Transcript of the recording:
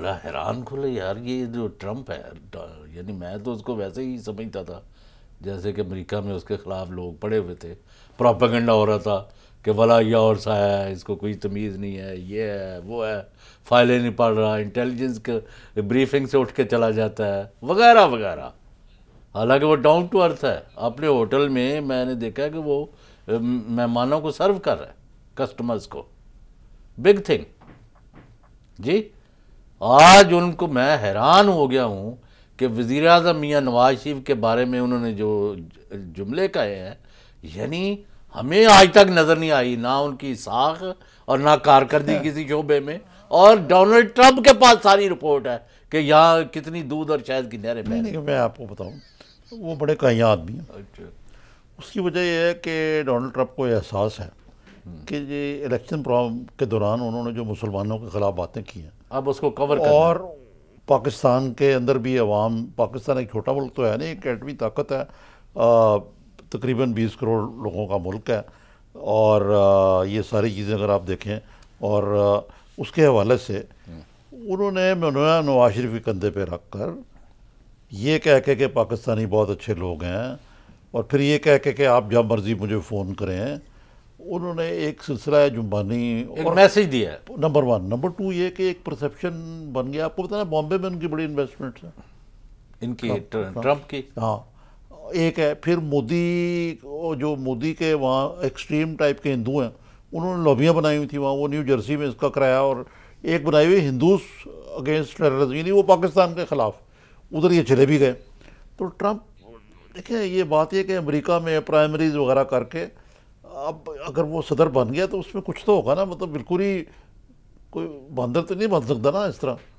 बड़ा हैरान खुले यार ये जो ट्रम्प है यानी मैं तो उसको वैसे ही समझता था जैसे कि अमेरिका में उसके ख़िलाफ़ लोग पड़े हुए थे प्रोपागेंडा हो रहा था कि भला यह और सा है इसको कोई तमीज़ नहीं है ये है वो है फाइलें नहीं पढ़ रहा इंटेलिजेंस के ब्रीफिंग से उठ के चला जाता है वगैरह वगैरह हालांकि वो डाउन टू अर्थ है अपने होटल में मैंने देखा कि वो मेहमानों को सर्व कर रहा है कस्टमर्स को बिग थिंग जी आज उनको मैं हैरान हो गया हूँ कि वज़ी अजम मियाँ नवाज शरीफ के बारे में उन्होंने जो जुमले कहे हैं यानी हमें आज तक नज़र नहीं आई ना उनकी साख और ना कारकर्दी अच्छा। किसी शोबे में और डोनाल्ड ट्रंप के पास सारी रिपोर्ट है कि यहाँ कितनी दूध और शायद की नहरें नहीं, नहीं मैं आपको बताऊँ वो बड़े कहीं आदमी हैं अच्छा। उसकी वजह यह है कि डोनाल्ड ट्रंप को एहसास है कि ये इलेक्शन के दौरान उन्होंने जो मुसलमानों के ख़िलाफ़ बातें की हैं अब उसको कवर और पाकिस्तान के अंदर भी अवाम पाकिस्तान एक छोटा मुल्क तो है नहीं एक एटमी ताकत है तकरीबन बीस करोड़ लोगों का मुल्क है और आ, ये सारी चीज़ें अगर आप देखें और आ, उसके हवाले से उन्होंने मनोया नवाज शरीफ के कंधे पर रख कर ये कह के कि पाकिस्तानी बहुत अच्छे लोग हैं और फिर ये कह के कि आप जब मर्ज़ी मुझे फ़ोन करें उन्होंने एक सिलसिला है जुम्बानी और मैसेज दिया है नंबर वन नंबर टू ये कि एक परसेप्शन बन गया आपको पता ना बॉम्बे में उनकी बड़ी इन्वेस्टमेंट है इनकी ट्रंप की हाँ एक है फिर मोदी जो मोदी के वहाँ एक्सट्रीम टाइप के हिंदू हैं उन्होंने लॉबियाँ बनाई हुई थी वहाँ वो न्यू जर्सी में इसका कराया और एक बनाई हुई हिंदूज अगेंस्ट टेररिज्म यानी वो पाकिस्तान के ख़िलाफ़ उधर ये चले भी गए तो ट्रंप देखिए ये बात यह कि अमेरिका में प्राइमरीज वगैरह करके अब अगर वो सदर बन गया तो उसमें कुछ तो होगा ना मतलब बिल्कुल ही कोई बंदर तो नहीं बन सकता ना इस तरह